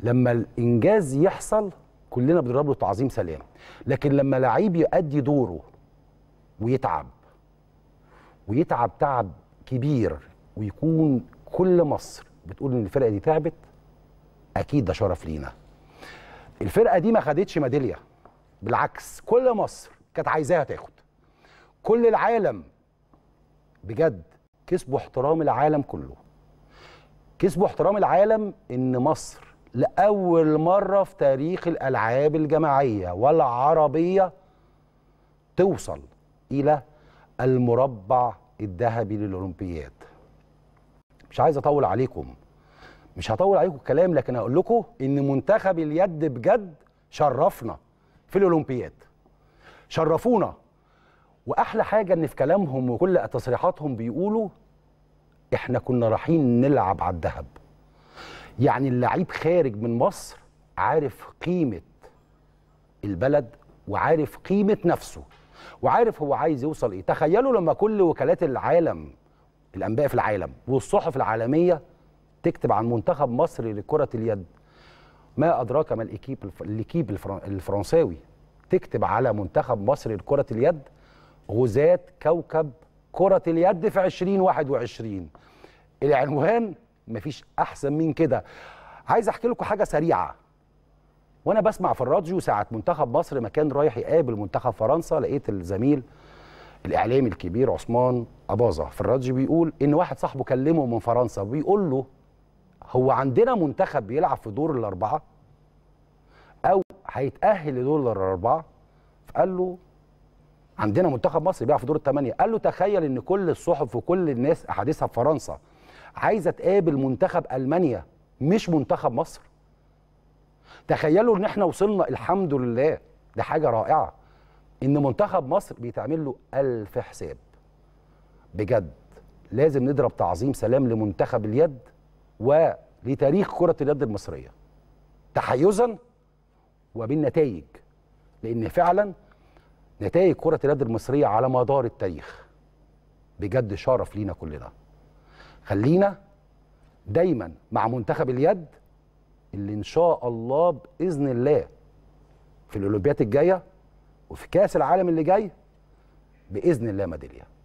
لما الانجاز يحصل كلنا بنضرب له تعظيم سلام لكن لما لعيب يؤدي دوره ويتعب ويتعب تعب كبير ويكون كل مصر بتقول ان الفرقه دي تعبت اكيد ده شرف لينا الفرقه دي ما خدتش ميداليه بالعكس كل مصر كانت عايزاها تاخد كل العالم بجد كسبوا احترام العالم كله كسبوا احترام العالم ان مصر لاول مره في تاريخ الالعاب الجماعيه والعربيه توصل الى المربع الذهبي للاولمبياد مش عايز اطول عليكم مش هطول عليكم الكلام لكن هقول لكم ان منتخب اليد بجد شرفنا في الاولمبياد شرفونا واحلى حاجه ان في كلامهم وكل تصريحاتهم بيقولوا احنا كنا رايحين نلعب على الذهب يعني اللعيب خارج من مصر عارف قيمه البلد وعارف قيمه نفسه وعارف هو عايز يوصل ايه تخيلوا لما كل وكالات العالم الانباء في العالم والصحف العالميه تكتب عن منتخب مصر لكره اليد ما ادراك ما الاكيب الاكيب الفرنساوي تكتب على منتخب مصر لكره اليد غزاة كوكب كره اليد في 2021 العنوان مفيش احسن من كده عايز احكي لكم حاجه سريعه وانا بسمع في الراديو ساعه منتخب مصر ما كان رايح يقابل منتخب فرنسا لقيت الزميل الاعلامي الكبير عثمان اباظه في الراديو بيقول ان واحد صاحبه كلمه من فرنسا بيقول له هو عندنا منتخب بيلعب في دور الاربعه او هيتاهل لدور الاربعه فقال له عندنا منتخب مصر بيلعب في دور الثمانيه قال له تخيل ان كل الصحف وكل الناس احاديثها في فرنسا عايزه تقابل منتخب المانيا مش منتخب مصر تخيلوا ان احنا وصلنا الحمد لله ده حاجه رائعه ان منتخب مصر بيتعمل له ألف حساب بجد لازم نضرب تعظيم سلام لمنتخب اليد ولتاريخ كرة اليد المصرية تحيزا وبالنتائج لأن فعلا نتائج كرة اليد المصرية على مدار التاريخ بجد شرف لينا كلنا خلينا دايما مع منتخب اليد اللي ان شاء الله باذن الله في الاولمبيات الجايه وفي كاس العالم اللي جاي باذن الله ميداليه